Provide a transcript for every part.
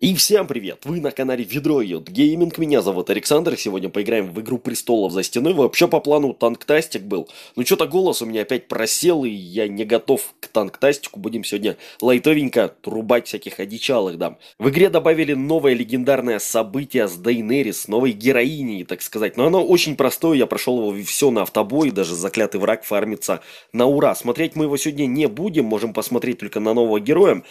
И всем привет! Вы на канале Ведро Йод Гейминг, меня зовут Александр, сегодня поиграем в Игру Престолов за стеной, вообще по плану Танктастик был, но ну, что-то голос у меня опять просел, и я не готов к Танктастику, будем сегодня лайтовенько трубать всяких одичалых дам. В игре добавили новое легендарное событие с Дейнерис, новой героиней, так сказать, но оно очень простое, я прошел его все на автобой, даже заклятый враг фармится на ура. Смотреть мы его сегодня не будем, можем посмотреть только на нового героя,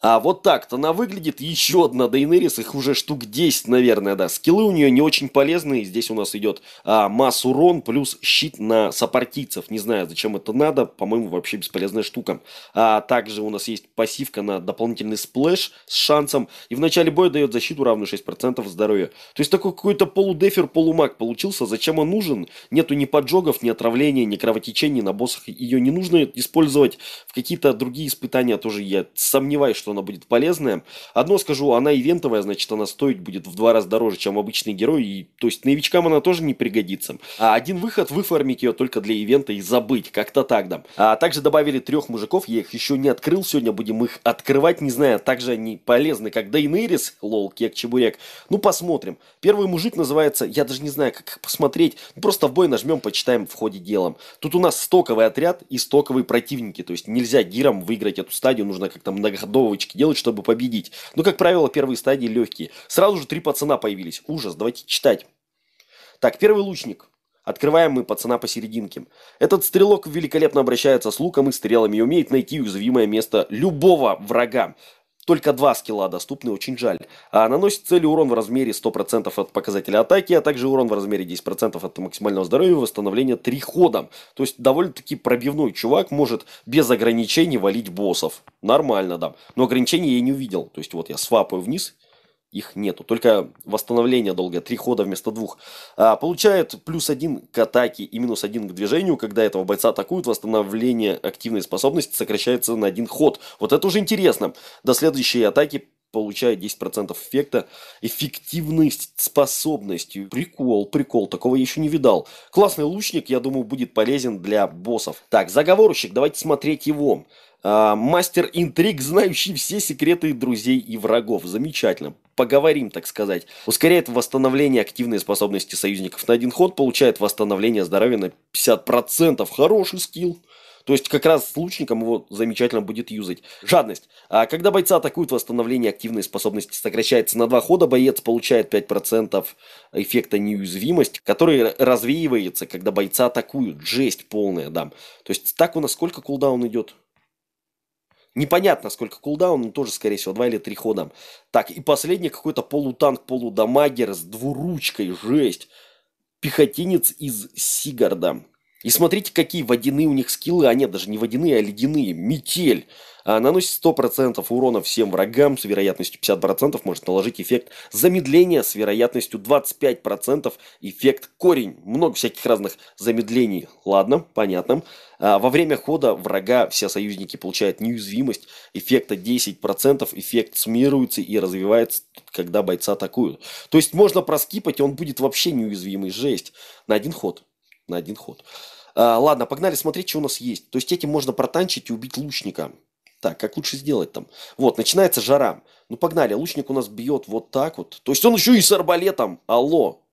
а вот так-то она выглядит. Еще одна Дейнерис, их уже штук 10, наверное, да. Скиллы у нее не очень полезные. Здесь у нас идет а, масс урон плюс щит на сопартийцев. Не знаю, зачем это надо. По-моему, вообще бесполезная штука. А также у нас есть пассивка на дополнительный сплэш с шансом. И в начале боя дает защиту равную 6% здоровья. То есть такой какой-то полудефер, полумаг получился. Зачем он нужен? Нету ни поджогов, ни отравления, ни кровотечений на боссах. Ее не нужно использовать в какие-то другие испытания. Тоже я сомневаюсь, что что она будет полезная. Одно скажу, она ивентовая, значит, она стоить будет в два раза дороже, чем обычный герой. И, то есть новичкам она тоже не пригодится. А один выход выформить ее только для ивента и забыть, как-то так да. А также добавили трех мужиков, я их еще не открыл, сегодня будем их открывать, не знаю, также они полезны, как Дейнерис, лол, кек, чебурек. Ну, посмотрим. Первый мужик называется, я даже не знаю, как посмотреть, ну, просто в бой нажмем, почитаем в ходе делом. Тут у нас стоковый отряд и стоковые противники, то есть нельзя гиром выиграть эту стадию, нужно как-то многоходового побочки делать, чтобы победить. Но, ну, как правило, первые стадии легкие. Сразу же три пацана появились. Ужас, давайте читать. Так, первый лучник. Открываем мы пацана посерединке. Этот стрелок великолепно обращается с луком и стрелами и умеет найти уязвимое место любого врага. Только два скилла доступны, очень жаль. А наносит цели урон в размере 100% от показателя атаки, а также урон в размере 10% от максимального здоровья и восстановления 3 хода. То есть довольно-таки пробивной чувак может без ограничений валить боссов. Нормально, да. Но ограничений я не увидел. То есть вот я свапаю вниз их нету. Только восстановление долгое, три хода вместо двух. А, получает плюс один к атаке и минус один к движению. Когда этого бойца атакуют, восстановление активной способности сокращается на один ход. Вот это уже интересно. До следующей атаки получает 10% эффекта. Эффективность способности. Прикол, прикол, такого я еще не видал. Классный лучник, я думаю, будет полезен для боссов. Так, заговорщик, давайте смотреть его. А, мастер интриг, знающий все секреты друзей и врагов. Замечательно. Поговорим, так сказать. Ускоряет восстановление активной способности союзников на один ход, получает восстановление здоровья на 50%. Хороший скилл. То есть как раз с лучником его замечательно будет юзать. Жадность. А когда бойца атакуют, восстановление активной способности сокращается на два хода, боец получает 5% эффекта неуязвимость, который развеивается, когда бойца атакуют. Жесть полная, да. То есть так у нас сколько кулдаун идет? Непонятно, сколько кулдаун, но тоже, скорее всего, 2 или 3 хода. Так, и последний какой-то полутанк, полудамагер с двуручкой, жесть. Пехотинец из Сигарда. И смотрите, какие водяные у них скиллы, а нет, даже не водяные, а ледяные. Метель. А, наносит 100% урона всем врагам с вероятностью 50%, может наложить эффект замедления с вероятностью 25%, эффект корень. Много всяких разных замедлений. Ладно, понятно. А, во время хода врага все союзники получают неуязвимость эффекта 10%, эффект суммируется и развивается, когда бойца атакуют. То есть можно проскипать, и он будет вообще неуязвимый. Жесть. На один ход на один ход. А, ладно, погнали смотреть, что у нас есть. То есть этим можно протанчить и убить лучника. Так, как лучше сделать там? Вот, начинается жара. Ну погнали, лучник у нас бьет вот так вот. То есть он еще и с арбалетом. Алло.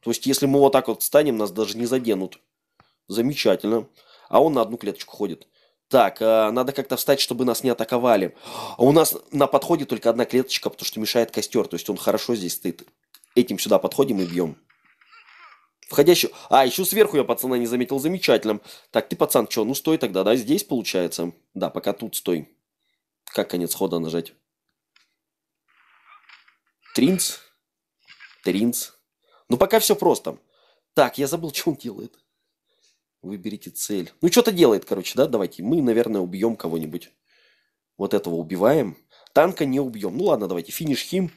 То есть если мы вот так вот встанем, нас даже не заденут. Замечательно. А он на одну клеточку ходит. Так, а, надо как-то встать, чтобы нас не атаковали. А у нас на подходе только одна клеточка, потому что мешает костер. То есть он хорошо здесь стоит. Этим сюда подходим и бьем. Входящую. А, еще сверху я пацана не заметил. Замечательно. Так, ты, пацан, что? Ну, стой тогда, да? Здесь получается? Да, пока тут стой. Как конец хода нажать? Тринц. Тринц. Ну, пока все просто. Так, я забыл, что он делает. Выберите цель. Ну, что-то делает, короче, да? Давайте. Мы, наверное, убьем кого-нибудь. Вот этого убиваем. Танка не убьем. Ну, ладно, давайте. Финиш хим.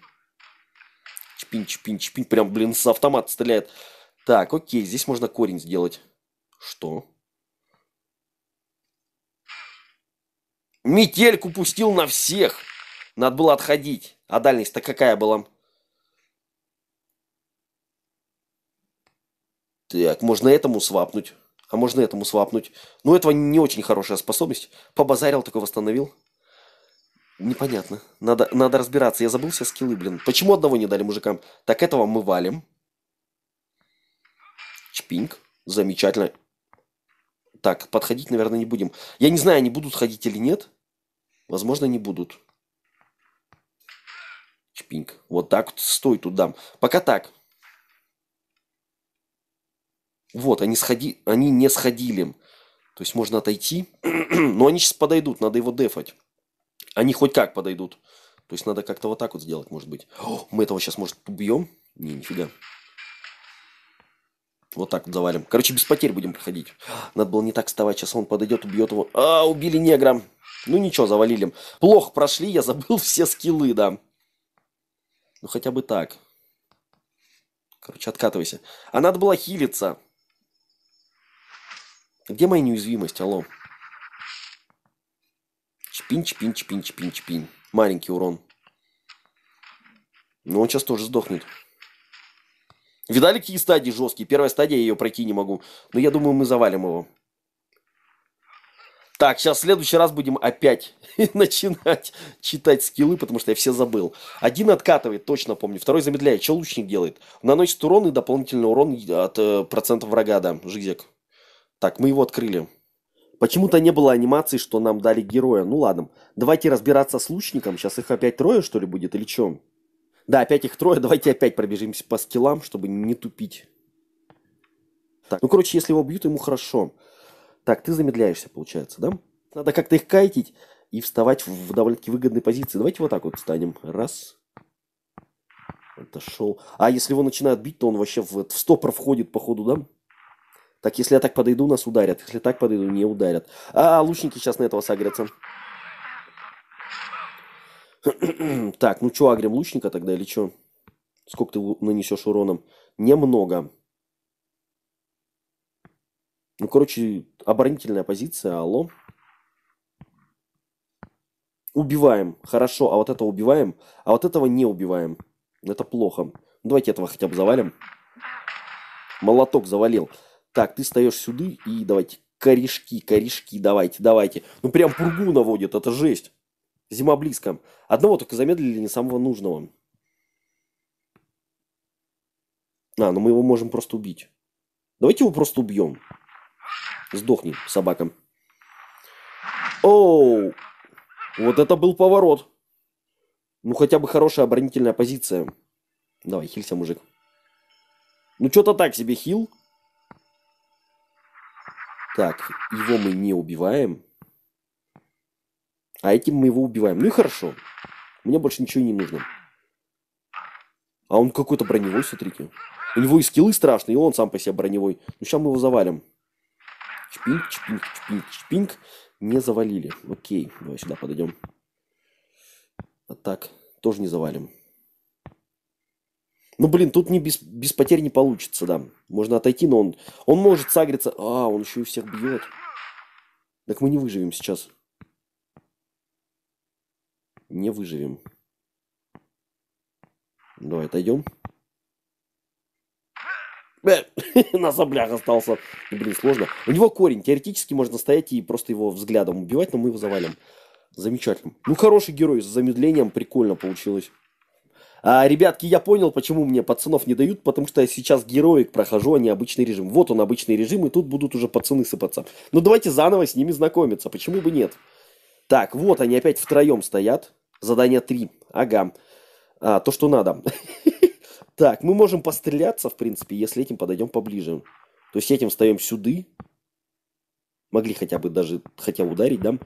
Чпин, чпин, чпин. Прям, блин, с автомата стреляет. Так, окей, здесь можно корень сделать. Что? Метельку пустил на всех. Надо было отходить. А дальность-то какая была? Так, можно этому свапнуть. А можно этому свапнуть. Но ну, этого не очень хорошая способность. Побазарил, такой восстановил. Непонятно. Надо, надо разбираться. Я забыл все скиллы, блин. Почему одного не дали мужикам? Так этого мы валим. Чпинг. Замечательно. Так, подходить, наверное, не будем. Я не знаю, они будут ходить или нет. Возможно, не будут. Чпинг. Вот так вот стой тут дам. Пока так. Вот, они, сходи... они не сходили. То есть можно отойти. Но они сейчас подойдут, надо его дефать. Они хоть как подойдут. То есть надо как-то вот так вот сделать, может быть. О, мы этого сейчас, может, убьем? Не, нифига. Вот так вот завалим. Короче, без потерь будем проходить. Надо было не так вставать, сейчас он подойдет, убьет его. А, убили негра. Ну ничего, завалили. Плохо прошли, я забыл все скиллы, да. Ну хотя бы так. Короче, откатывайся. А надо было хилиться. Где моя неуязвимость, алло? Чпин, чпин, чпин, чпин, чпин. Маленький урон. Но он сейчас тоже сдохнет. Видали, какие стадии жесткие? Первая стадия, я ее пройти не могу. Но я думаю, мы завалим его. Так, сейчас в следующий раз будем опять начинать читать скиллы, потому что я все забыл. Один откатывает, точно помню. Второй замедляет. Что лучник делает? Наносит урон и дополнительный урон от э, процента врага, да, жизек. Так, мы его открыли. Почему-то не было анимации, что нам дали героя. Ну ладно, давайте разбираться с лучником. Сейчас их опять трое, что ли, будет, или что? Да, опять их трое. Давайте опять пробежимся по скиллам, чтобы не тупить. Так, ну, короче, если его бьют, ему хорошо. Так, ты замедляешься, получается, да? Надо как-то их кайтить и вставать в довольно-таки выгодной позиции. Давайте вот так вот встанем. Раз. Отошел. А если его начинают бить, то он вообще в, в стопор входит, походу, да? Так, если я так подойду, нас ударят. Если так подойду, не ударят. А, лучники сейчас на этого сагрятся. так, ну что, агрим лучника тогда или что? Сколько ты нанесешь уроном? Немного. Ну, короче, оборонительная позиция, алло. Убиваем, хорошо, а вот этого убиваем, а вот этого не убиваем. Это плохо. Ну, давайте этого хотя бы завалим. Молоток завалил. Так, ты встаешь сюда и давайте корешки, корешки, давайте, давайте. Ну, прям пургу наводит, это жесть. Зима близко. Одного только замедлили, не самого нужного. А, ну мы его можем просто убить. Давайте его просто убьем. Сдохни, собака. Оу! Вот это был поворот. Ну, хотя бы хорошая оборонительная позиция. Давай, хилься, мужик. Ну, что-то так себе хил. Так, его мы не убиваем. А этим мы его убиваем. Ну и хорошо. Мне больше ничего не нужно. А он какой-то броневой, смотрите. У него и скиллы страшные, и он сам по себе броневой. Ну сейчас мы его завалим. Чпинг, чпинг, чпинг, чпинг. Не завалили. Окей, давай сюда подойдем. А так, тоже не завалим. Ну, блин, тут не без, без потерь не получится, да. Можно отойти, но он, он может сагриться. А, он еще и всех бьет. Так мы не выживем сейчас не выживем. Давай отойдем. Э, на соблях остался. Блин, сложно. У него корень. Теоретически можно стоять и просто его взглядом убивать, но мы его завалим. Замечательно. Ну, хороший герой. С замедлением прикольно получилось. А, ребятки, я понял, почему мне пацанов не дают, потому что я сейчас героик прохожу, а не обычный режим. Вот он, обычный режим, и тут будут уже пацаны сыпаться. Ну, давайте заново с ними знакомиться, почему бы нет? Так, вот они опять втроем стоят. Задание 3. Ага. А, то, что надо. Так, мы можем постреляться, в принципе, если этим подойдем поближе. То есть этим встаем сюды. Могли хотя бы даже, хотя ударить, да?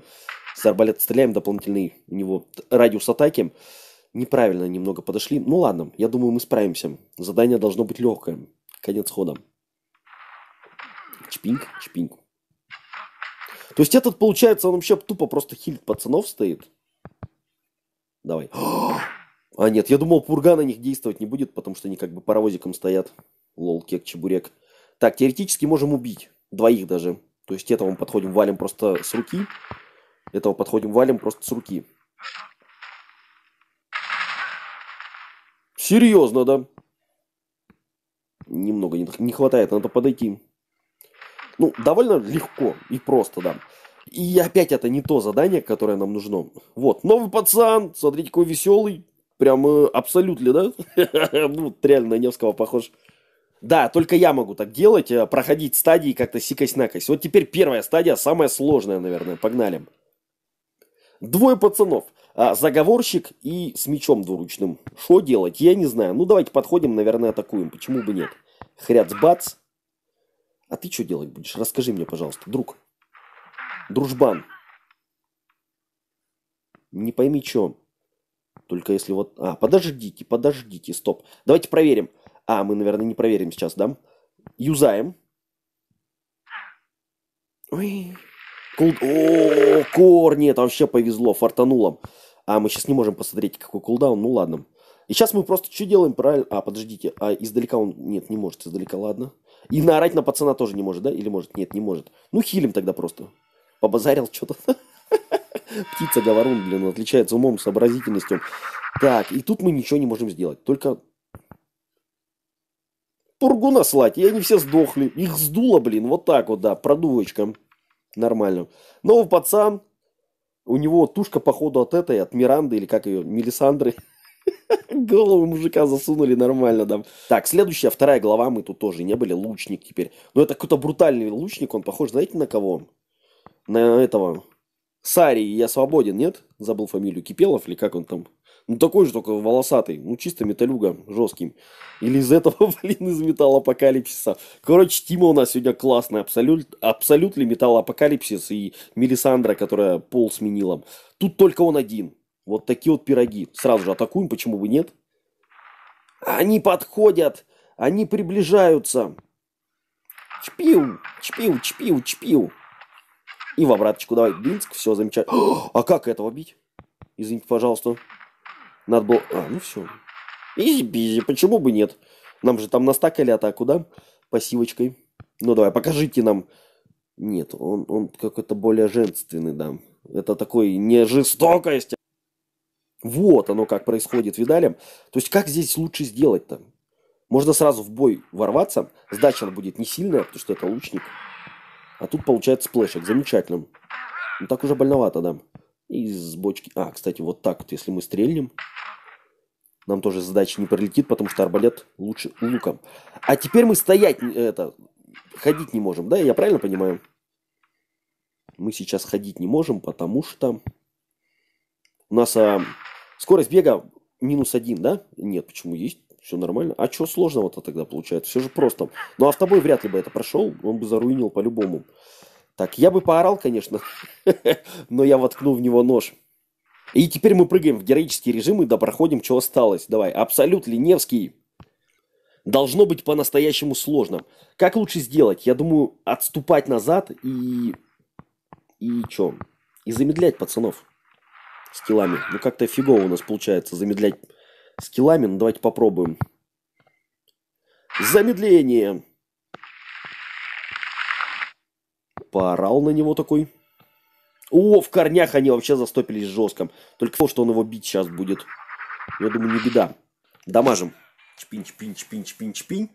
С арбалет стреляем, дополнительный у него радиус атаки. Неправильно немного подошли. Ну ладно, я думаю, мы справимся. Задание должно быть легкое. Конец хода. Чпинг, чпинг. То есть этот, получается, он вообще тупо просто хилит пацанов стоит. Давай. А, нет, я думал, пурга на них действовать не будет, потому что они как бы паровозиком стоят. Лол, кек, чебурек. Так, теоретически можем убить. Двоих даже. То есть этого мы подходим, валим просто с руки. Этого подходим, валим просто с руки. Серьезно, да? Немного не, не хватает, надо подойти. Ну, довольно легко и просто, да. И опять это не то задание, которое нам нужно. Вот, новый пацан, смотрите, какой веселый. Прям абсолютно, да? Ну, реально на Невского похож. Да, только я могу так делать, э, проходить стадии как-то сикость-накость. Вот теперь первая стадия, самая сложная, наверное. Погнали. Двое пацанов. А, заговорщик и с мечом двуручным. Что делать, я не знаю. Ну, давайте подходим, наверное, атакуем. Почему бы нет? Хряц-бац. А ты что делать будешь? Расскажи мне, пожалуйста, друг. Дружбан. Не пойми, что. Только если вот... А, подождите, подождите, стоп. Давайте проверим. А, мы, наверное, не проверим сейчас, да? Юзаем. Ой. Кул... О, корни, это вообще повезло, фартануло. А, мы сейчас не можем посмотреть, какой кулдаун, ну ладно. И сейчас мы просто что делаем, правильно? А, подождите, а издалека он... Нет, не может, издалека, ладно. И наорать на пацана тоже не может, да? Или может? Нет, не может. Ну, хилим тогда просто побазарил что-то. Птица говорун, блин, отличается умом, сообразительностью. Так, и тут мы ничего не можем сделать. Только пургу наслать, и они все сдохли. Их сдуло, блин, вот так вот, да, продувочка. Нормально. Новый пацан, у него тушка, походу, от этой, от Миранды, или как ее, Мелисандры. Голову мужика засунули нормально да. Так, следующая, вторая глава, мы тут тоже не были, лучник теперь. Но ну, это какой-то брутальный лучник, он похож, знаете, на кого? на этого Сари, я свободен, нет? Забыл фамилию Кипелов или как он там? Ну такой же, только волосатый. Ну чисто металюга, жестким. Или из этого, блин, из металлопокалипсиса. Короче, Тима у нас сегодня классный, Абсолют, абсолют ли металлопокалипсис и Мелисандра, которая пол сменила. Тут только он один. Вот такие вот пироги. Сразу же атакуем, почему бы нет? Они подходят. Они приближаются. Чпиу, чпиу, чпиу, чпиу. И в обраточку давай. Бинск, все замечательно. А как этого бить? Извините, пожалуйста. Надо было... А, ну все. Изи-бизи, почему бы нет? Нам же там настакали атаку, да? Пассивочкой. Ну давай, покажите нам. Нет, он, он какой-то более женственный, да. Это такой не жестокость. Вот оно как происходит, видали? То есть как здесь лучше сделать-то? Можно сразу в бой ворваться. Сдача будет не сильная, потому что это лучник. А тут получается сплэшик замечательно. Ну так уже больновато, да. Из бочки... А, кстати, вот так вот, если мы стрельнем, нам тоже задача не пролетит, потому что арбалет лучше луком. А теперь мы стоять, э, это, ходить не можем, да? Я правильно понимаю? Мы сейчас ходить не можем, потому что у нас а, скорость бега минус один, да? Нет, почему есть? все нормально. А что сложного-то тогда получается? Все же просто. Ну, а в тобой вряд ли бы это прошел, он бы заруинил по-любому. Так, я бы поорал, конечно, но я воткну в него нож. И теперь мы прыгаем в героический режим и да проходим, что осталось. Давай, абсолют Леневский. Должно быть по-настоящему сложным. Как лучше сделать? Я думаю, отступать назад и... И что? И замедлять пацанов с телами. Ну, как-то фигово у нас получается замедлять скиллами. Ну, давайте попробуем. Замедление. Поорал на него такой. О, в корнях они вообще застопились жестко. Только то, что он его бить сейчас будет. Я думаю, не беда. Дамажим. Чпинь, чпинь, чпинь, чпинь, чпинь.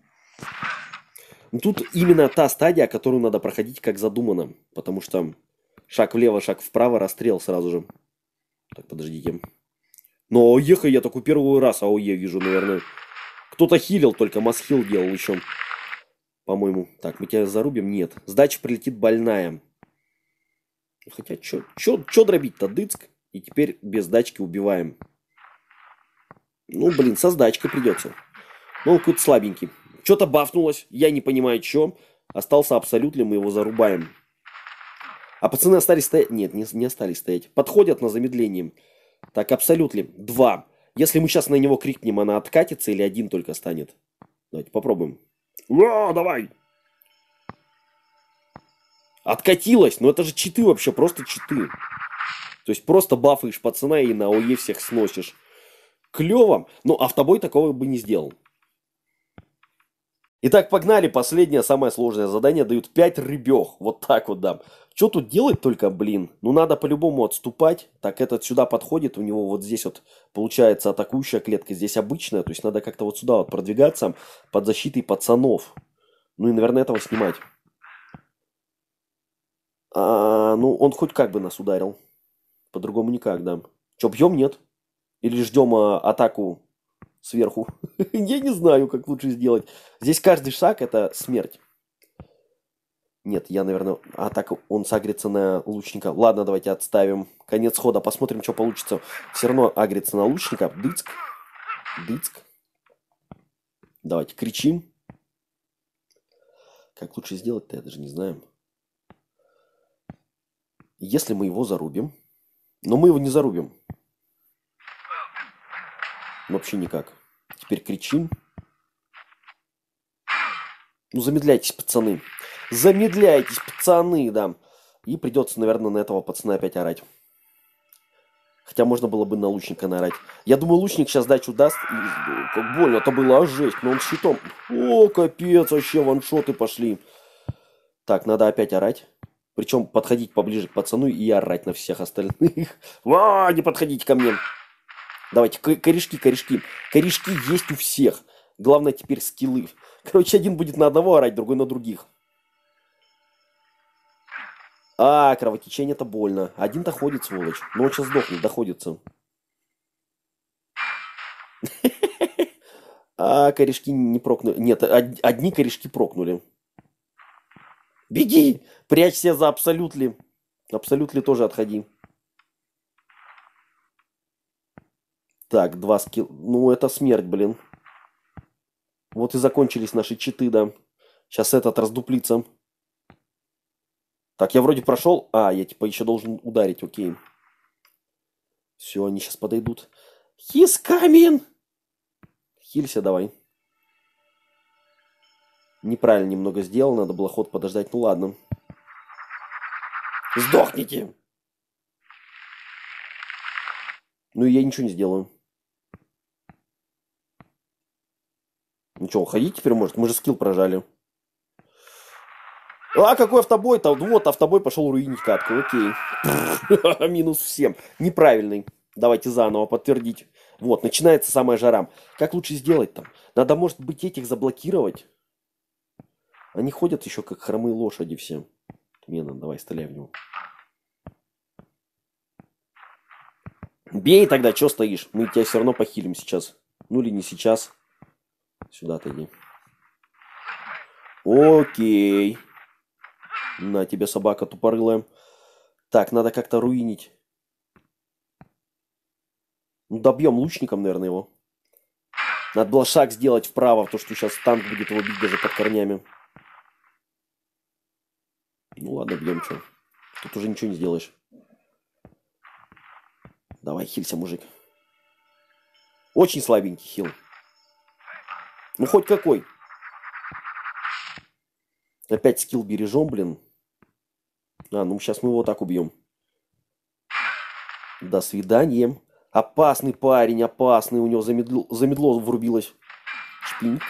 Ну, тут именно та стадия, которую надо проходить, как задумано. Потому что шаг влево, шаг вправо, расстрел сразу же. Так, подождите. Но ну, АОЕха я такой первый раз АОЕ вижу, наверное. Кто-то хилил, только масхил делал еще. По-моему. Так, мы тебя зарубим? Нет. Сдача прилетит больная. Хотя, чё, чё, чё дробить-то, дыцк? И теперь без дачки убиваем. Ну, блин, со сдачкой придется. Ну, какой-то слабенький. Что-то бафнулось, я не понимаю, чем. Остался абсолютно, мы его зарубаем. А пацаны остались стоять... Нет, не, не остались стоять. Подходят на замедление. Так, абсолютно. Два. Если мы сейчас на него крикнем, она откатится или один только станет? Давайте попробуем. Ура, давай! Откатилась, но ну, это же читы вообще, просто читы. То есть просто бафаешь пацана и на ОЕ всех сносишь. Клево, но ну, автобой такого бы не сделал. Итак, погнали. Последнее, самое сложное задание. Дают 5 рыбех. Вот так вот дам. Что тут делать только, блин? Ну, надо по-любому отступать. Так, этот сюда подходит. У него вот здесь вот получается атакующая клетка. Здесь обычная. То есть надо как-то вот сюда вот продвигаться под защитой пацанов. Ну и, наверное, этого снимать. А, ну, он хоть как бы нас ударил. По-другому никак, да. Че, бьем? Нет. Или ждем а, атаку сверху. Я не знаю, как лучше сделать. Здесь каждый шаг это смерть. Нет, я, наверное... А, так он сагрится на лучника. Ладно, давайте отставим конец хода. Посмотрим, что получится. Все равно агрится на лучника. Дыцк. Дыцк. Давайте кричим. Как лучше сделать-то, я даже не знаю. Если мы его зарубим... Но мы его не зарубим. Вообще никак. Теперь кричим. Ну, замедляйтесь, пацаны. Замедляйтесь, пацаны, да. И придется, наверное, на этого пацана опять орать. Хотя можно было бы на лучника нарать. Я думаю, лучник сейчас дачу даст. И, э, как больно, это а было жесть. Но он щитом. О, капец, вообще ваншоты пошли. Так, надо опять орать. Причем подходить поближе к пацану и орать на всех остальных. Ва, не подходите ко мне. Давайте, корешки, корешки. Корешки есть у всех. Главное теперь скиллы. Короче, один будет на одного орать, другой на других. А, кровотечение то больно. Один-то ходит, сволочь. Но ну, он сейчас сдохнет, доходится. А корешки не прокнули. Нет, одни корешки прокнули. Беги! Прячься за абсолютли. Абсолютли тоже отходи. Так, два скилла. Ну, это смерть, блин. Вот и закончились наши читы, да. Сейчас этот раздуплится. Так, я вроде прошел. А, я типа еще должен ударить, окей. Все, они сейчас подойдут. He's coming! Хилься давай. Неправильно немного сделал, надо было ход подождать. Ну ладно. Сдохните! Ну и я ничего не сделаю. Ну что, уходить теперь может? Мы же скилл прожали. А какой автобой? -то? Вот, автобой пошел руинить катку. Окей. Минус всем. Неправильный. Давайте заново подтвердить. Вот, начинается самая жара. Как лучше сделать там? Надо, может быть, этих заблокировать? Они ходят еще как хромые лошади все. Менон, ну, давай, стреляй в него. Бей тогда, что стоишь? Мы тебя все равно похилим сейчас. Ну или не сейчас. Сюда отойди. Окей. На тебе собака тупорылая. Так, надо как-то руинить. Ну, добьем лучником, наверное, его. Надо было шаг сделать вправо, потому что сейчас танк будет его бить даже под корнями. Ну ладно, бьем, что. Тут уже ничего не сделаешь. Давай, хилься, мужик. Очень слабенький хил. Ну, хоть какой. Опять скилл бережем, блин. А, ну сейчас мы его так убьем. До свидания. Опасный парень, опасный. У него замедло, замедло врубилось. Шпинь.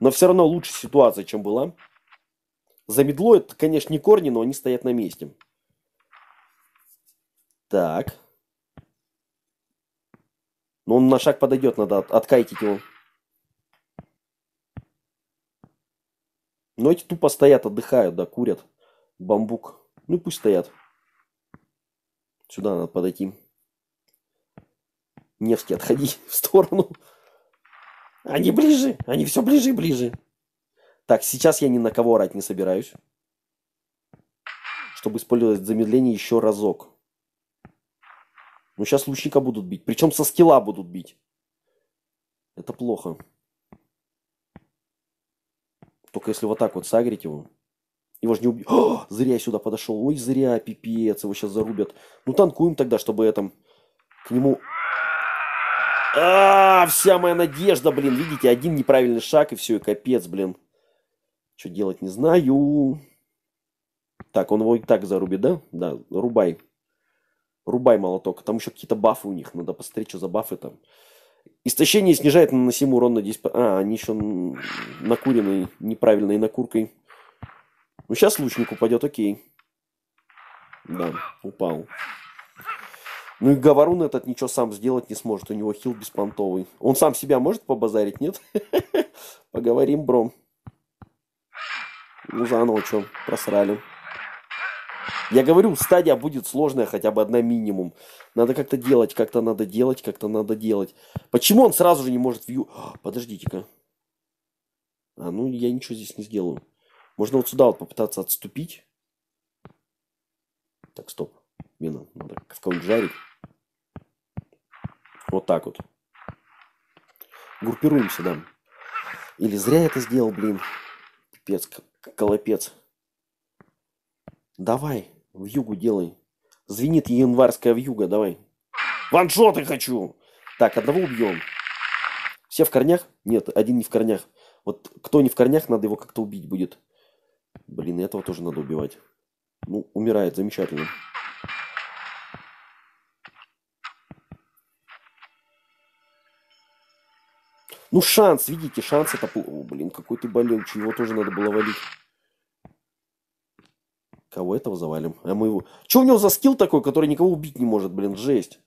Но все равно лучше ситуация, чем была. Замедло, это, конечно, не корни, но они стоят на месте. Так. ну он на шаг подойдет, надо откайтить его. Но ну, эти тупо стоят, отдыхают, да, курят. Бамбук. Ну пусть стоят. Сюда надо подойти. Невский, отходи в сторону. Они ближе, они все ближе и ближе. Так, сейчас я ни на кого орать не собираюсь. Чтобы использовать замедление еще разок. Ну сейчас лучника будут бить. Причем со скилла будут бить. Это плохо. Только если вот так вот сагрить его, его же не убьют. Зря я сюда подошел. Ой, зря, пипец, его сейчас зарубят. Ну, танкуем тогда, чтобы этом к нему... а, вся моя надежда, блин. Видите, один неправильный шаг и все, и капец, блин. Что делать, не знаю. Так, он его и так зарубит, да? Да, рубай. Рубай молоток. Там еще какие-то бафы у них. Надо посмотреть, что за бафы там. Истощение снижает наносимый урон на 10... А, они еще накуренной, неправильной накуркой. Ну, сейчас лучник упадет, окей. Да, упал. Ну и Говорун этот ничего сам сделать не сможет, у него хил беспонтовый. Он сам себя может побазарить, нет? Поговорим, бром. Ну, заново что, просрали. Я говорю, стадия будет сложная, хотя бы одна минимум. Надо как-то делать, как-то надо делать, как-то надо делать. Почему он сразу же не может вью... Подождите-ка. А, ну я ничего здесь не сделаю. Можно вот сюда вот попытаться отступить. Так, стоп. Мне надо, надо в кого-нибудь жарить. Вот так вот. Группируемся, да. Или зря это сделал, блин. Пипец, колопец. Давай, в югу делай. Звенит январская в вьюга, давай. Ваншоты хочу! Так, одного убьем. Все в корнях? Нет, один не в корнях. Вот кто не в корнях, надо его как-то убить будет. Блин, этого тоже надо убивать. Ну, умирает, замечательно. Ну, шанс, видите, шанс это... О, блин, какой ты болел, чего тоже надо было валить. Кого этого завалим? А мы его... Че у него за скилл такой, который никого убить не может, блин, жесть.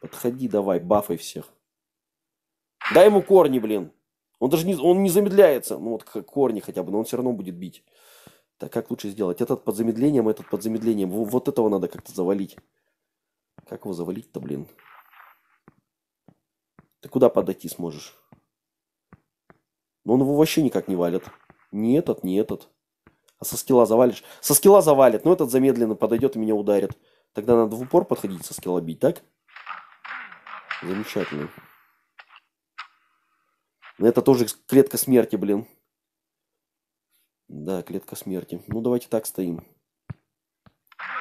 Подходи давай, бафай всех. Дай ему корни, блин. Он даже не, он не замедляется. Ну вот как корни хотя бы, но он все равно будет бить. Так как лучше сделать? Этот под замедлением, этот под замедлением. Вот этого надо как-то завалить. Как его завалить-то, блин? Ты куда подойти сможешь? Но он его вообще никак не валит. Ни этот, ни этот. А со скилла завалишь? Со скилла завалит, но этот замедленно подойдет и меня ударит. Тогда надо в упор подходить со скилла бить, так? Замечательно. Это тоже клетка смерти, блин. Да, клетка смерти. Ну, давайте так стоим.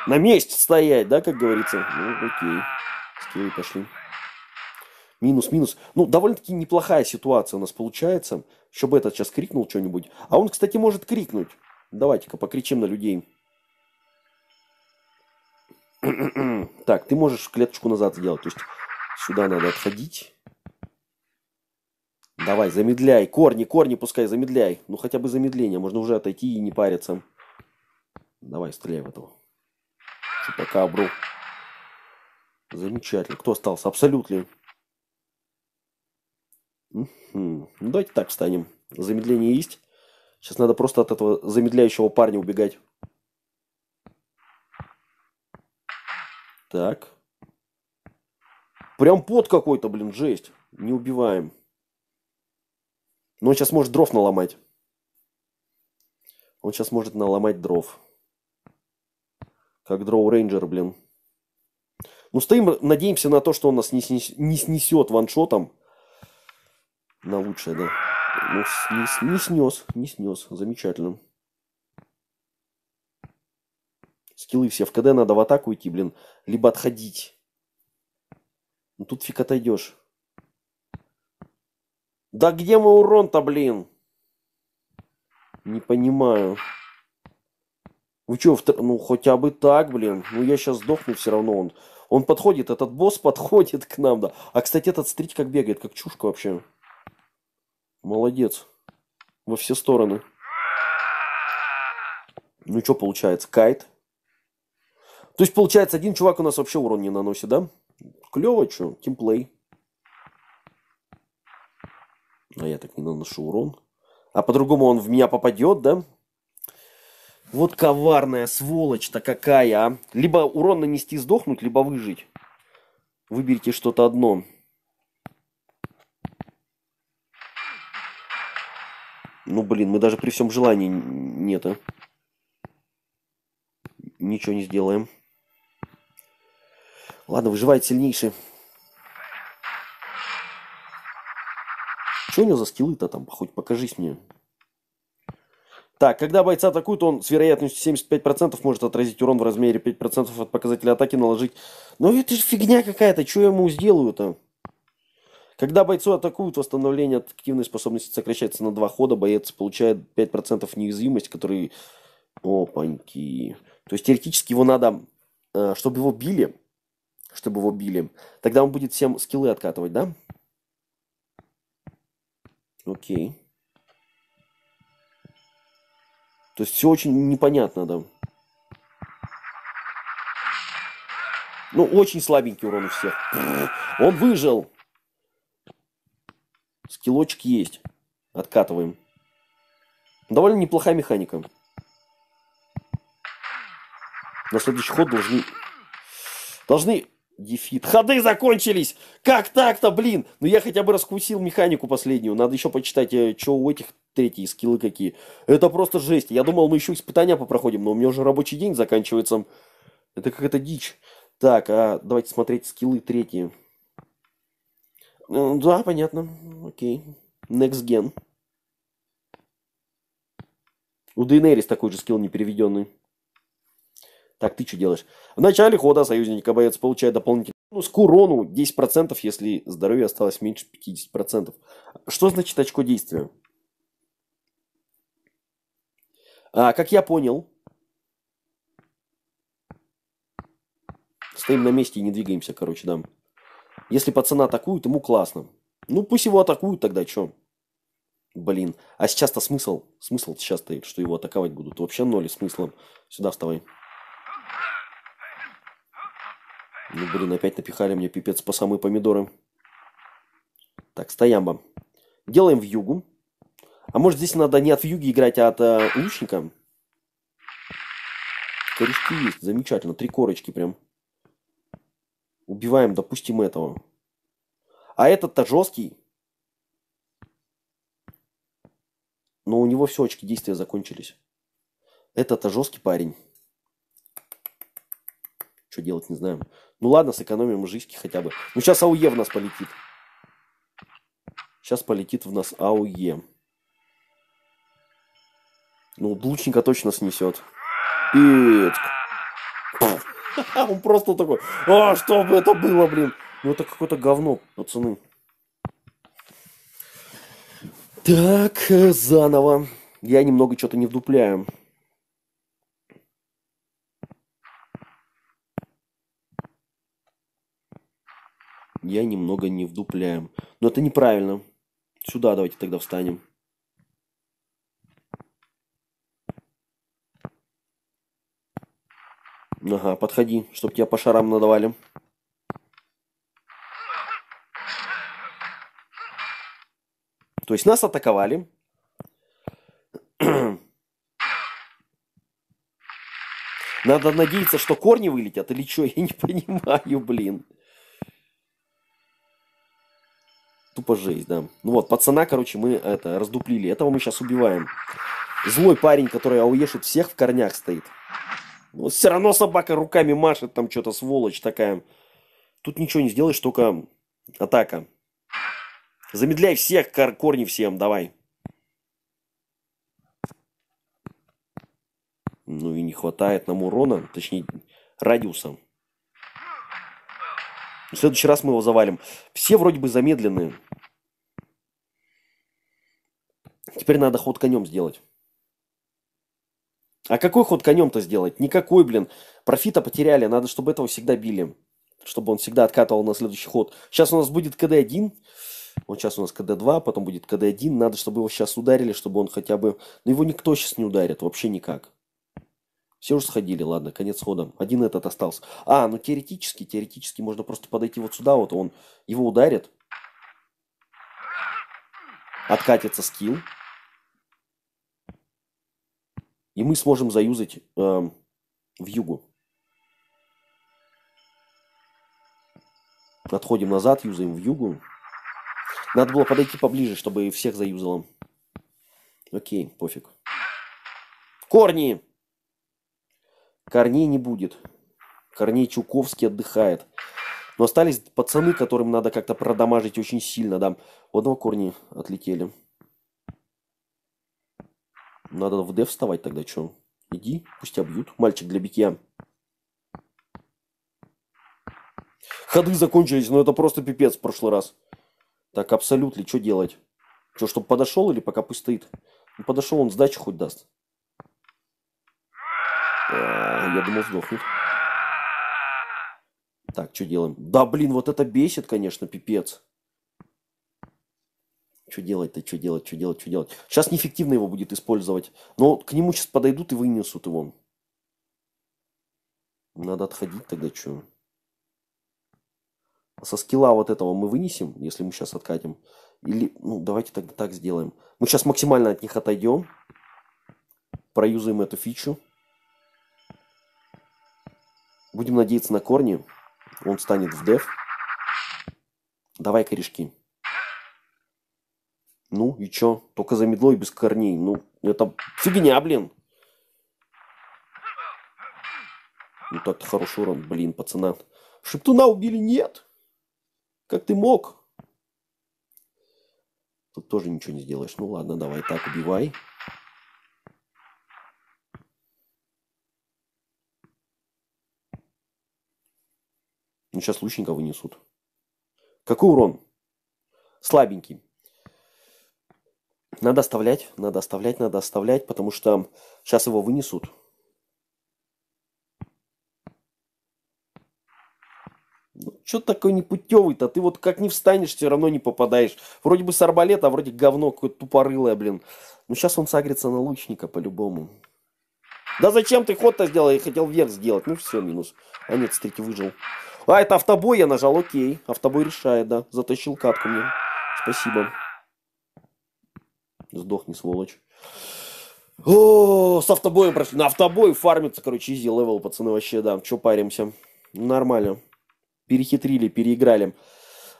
На месте стоять, да, как говорится? Ну, окей. Скилы пошли. Минус, минус. Ну, довольно-таки неплохая ситуация у нас получается. чтобы этот сейчас крикнул что-нибудь. А он, кстати, может крикнуть. Давайте-ка покричим на людей. Так, ты можешь клеточку назад сделать. То есть сюда надо отходить. Давай, замедляй. Корни, корни пускай, замедляй. Ну хотя бы замедление. Можно уже отойти и не париться. Давай, стреляй в этого. Пока бру. Замечательно. Кто остался? Абсолютно. Ну давайте так встанем. Замедление есть. Сейчас надо просто от этого замедляющего парня убегать. Так. Прям под какой-то, блин, жесть. Не убиваем. Но он сейчас может дров наломать. Он сейчас может наломать дров. Как дроу рейнджер, блин. Ну, стоим, надеемся на то, что он нас не, снес, не снесет ваншотом. На лучшее, да. Ну, не, не снес, не снес. Замечательно. Скиллы все. В КД надо в атаку идти, блин. Либо отходить. Ну, тут фиг отойдешь. Да где мой урон-то, блин? Не понимаю. Вы чё, втор... ну хотя бы так, блин. Ну я сейчас сдохну все равно. Он, он подходит, этот босс подходит к нам, да. А, кстати, этот стрит как бегает, как чушка вообще. Молодец. Во все стороны. Ну что получается, кайт? То есть получается, один чувак у нас вообще урон не наносит, да? Клево, что? Тимплей. А я так не наношу урон. А по-другому он в меня попадет, да? Вот коварная сволочь-то какая, а. Либо урон нанести сдохнуть, либо выжить. Выберите что-то одно. Ну, блин, мы даже при всем желании нет, а. Ничего не сделаем. Ладно, выживает сильнейший. Что у него за скиллы-то там? Хоть покажись мне. Так, когда бойца атакуют, он с вероятностью 75% может отразить урон в размере 5% от показателя атаки наложить. Но ну, это же фигня какая-то, что я ему сделаю-то? Когда бойцу атакуют, восстановление активной способности сокращается на два хода, боец получает 5% неуязвимость, который... Опаньки. То есть теоретически его надо, э, чтобы его били, чтобы его били, тогда он будет всем скиллы откатывать, да? Окей. То есть все очень непонятно, да. Ну, очень слабенький урон у всех. Он выжил. Скиллочек есть. Откатываем. Довольно неплохая механика. На следующий ход должны... Должны... Дефит. Ходы закончились! Как так-то, блин? Ну я хотя бы раскусил механику последнюю. Надо еще почитать, э, что у этих третьи скиллы какие. Это просто жесть. Я думал, мы еще испытания попроходим, но у меня уже рабочий день заканчивается. Это какая-то дичь. Так, а давайте смотреть скиллы третьи. Э, да, понятно. Окей. Next Gen. У Дейнерис такой же скилл непереведенный. Так, ты что делаешь? В начале хода союзника боец получает дополнительный бонус к урону 10%, если здоровье осталось меньше 50%. Что значит очко действия? А, как я понял, стоим на месте и не двигаемся, короче, дам. Если пацана атакуют, ему классно. Ну, пусть его атакуют тогда, чё? Блин, а сейчас-то смысл? Смысл сейчас-то, что его атаковать будут? Вообще ноль смысла. Сюда вставай. Ну, блин, опять напихали мне пипец по самые помидоры. Так, стоямба. Делаем в югу. А может здесь надо не от вьюги играть, а от э, лучника? Корешки есть, замечательно. Три корочки прям. Убиваем, допустим, этого. А этот-то жесткий. Но у него все очки действия закончились. этот то жесткий парень. Что делать, не знаем. Ну ладно, сэкономим жички хотя бы. Ну сейчас АУЕ в нас полетит. Сейчас полетит в нас АУЕ. Ну, лучника точно снесет. Пицк. Он просто такой, а, что бы это было, блин? Ну это какое-то говно, пацаны. Так, э, заново. Я немного что-то не вдупляю. Я немного не вдупляю. Но это неправильно. Сюда давайте тогда встанем. Ага, подходи, чтоб тебя по шарам надавали. То есть нас атаковали. Надо надеяться, что корни вылетят или что, я не понимаю, блин. Тупо жесть, да. Ну вот, пацана, короче, мы это раздуплили. Этого мы сейчас убиваем. Злой парень, который ауешит всех в корнях стоит. Но ну, все равно собака руками машет, там что-то сволочь такая. Тут ничего не сделаешь, только атака. Замедляй всех, кор корни всем, давай. Ну и не хватает нам урона, точнее радиуса. В следующий раз мы его завалим. Все вроде бы замедленные. Теперь надо ход конем сделать. А какой ход конем-то сделать? Никакой, блин. Профита потеряли, надо, чтобы этого всегда били. Чтобы он всегда откатывал на следующий ход. Сейчас у нас будет КД-1. Вот сейчас у нас КД-2, потом будет КД-1. Надо, чтобы его сейчас ударили, чтобы он хотя бы... Но ну, его никто сейчас не ударит, вообще никак. Все уже сходили, ладно, конец хода. Один этот остался. А, ну теоретически, теоретически можно просто подойти вот сюда, вот он его ударит. Откатится скилл. И мы сможем заюзать э, в югу. Отходим назад, юзаем в югу. Надо было подойти поближе, чтобы всех заюзало. Окей, пофиг. Корни! Корней не будет. Корней Чуковский отдыхает. Но остались пацаны, которым надо как-то продамажить очень сильно, да. У одного корни отлетели. Надо в Д вставать тогда, что? Иди, пусть обьют. Мальчик для битья. Ходы закончились, но это просто пипец в прошлый раз. Так, абсолютно, что делать? Что, чтобы подошел или пока пусть стоит? Ну, подошел, он сдачу хоть даст. А, я думал, сдохнет. Так, что делаем? Да, блин, вот это бесит, конечно, пипец что делать-то, что делать, что делать, что делать. Сейчас неэффективно его будет использовать, но к нему сейчас подойдут и вынесут его. Надо отходить тогда, что? А со скилла вот этого мы вынесем, если мы сейчас откатим. Или, ну, давайте тогда так сделаем. Мы сейчас максимально от них отойдем. Проюзаем эту фичу. Будем надеяться на корни. Он станет в деф. Давай корешки. Ну и чё? Только замедло и без корней. Ну, это фигня, блин. Ну так-то хороший урон, блин, пацана. Шептуна убили? Нет. Как ты мог? Тут тоже ничего не сделаешь. Ну ладно, давай так, убивай. Ну сейчас лучника вынесут. Какой урон? Слабенький. Надо оставлять, надо оставлять, надо оставлять, потому что сейчас его вынесут. Ну, что такой непутевый-то? Ты вот как не встанешь, все равно не попадаешь. Вроде бы с арбалета, а вроде говно какое-то тупорылое, блин. Ну сейчас он сагрится на лучника по-любому. Да зачем ты ход-то сделал? Я хотел вверх сделать. Ну все, минус. А нет, смотрите, выжил. А, это автобой я нажал, окей. Автобой решает, да. Затащил катку мне. Спасибо. Сдохни, сволочь. О, с автобоем прошли. На автобой фармится, короче, изи левел, пацаны, вообще, да. Че паримся? Нормально. Перехитрили, переиграли.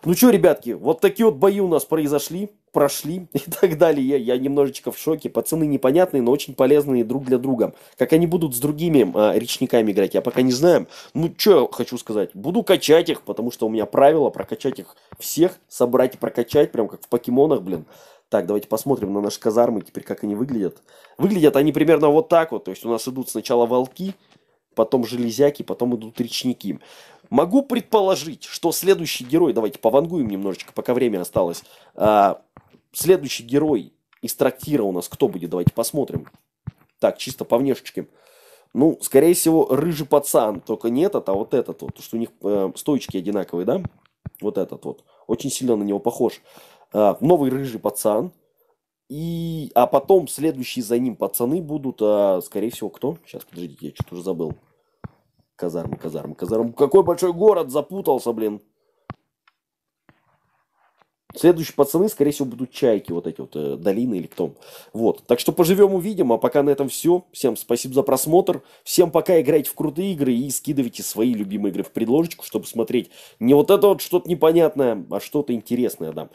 Ну что, ребятки, вот такие вот бои у нас произошли прошли и так далее. Я, я немножечко в шоке. Пацаны непонятные, но очень полезные друг для друга. Как они будут с другими а, речниками играть, я пока не знаю. Ну, что я хочу сказать? Буду качать их, потому что у меня правило прокачать их всех, собрать и прокачать, прям как в покемонах, блин. Так, давайте посмотрим на наши казармы теперь, как они выглядят. Выглядят они примерно вот так вот. То есть у нас идут сначала волки, потом железяки, потом идут речники. Могу предположить, что следующий герой, давайте повангуем немножечко, пока время осталось, а, Следующий герой из трактира у нас кто будет? Давайте посмотрим. Так, чисто по внешечке. Ну, скорее всего, рыжий пацан. Только не этот, а вот этот вот. Потому что у них э, стоечки одинаковые, да? Вот этот вот. Очень сильно на него похож. Э, новый рыжий пацан. И, а потом следующие за ним пацаны будут, а, скорее всего, кто? Сейчас, подождите, я что-то уже забыл. Казарм, казарм, казарм. Какой большой город, запутался, блин. Следующие пацаны, скорее всего, будут чайки, вот эти вот, э, долины или кто. Вот. Так что поживем, увидим. А пока на этом все. Всем спасибо за просмотр. Всем пока, играйте в крутые игры и скидывайте свои любимые игры в предложечку, чтобы смотреть не вот это вот что-то непонятное, а что-то интересное, да.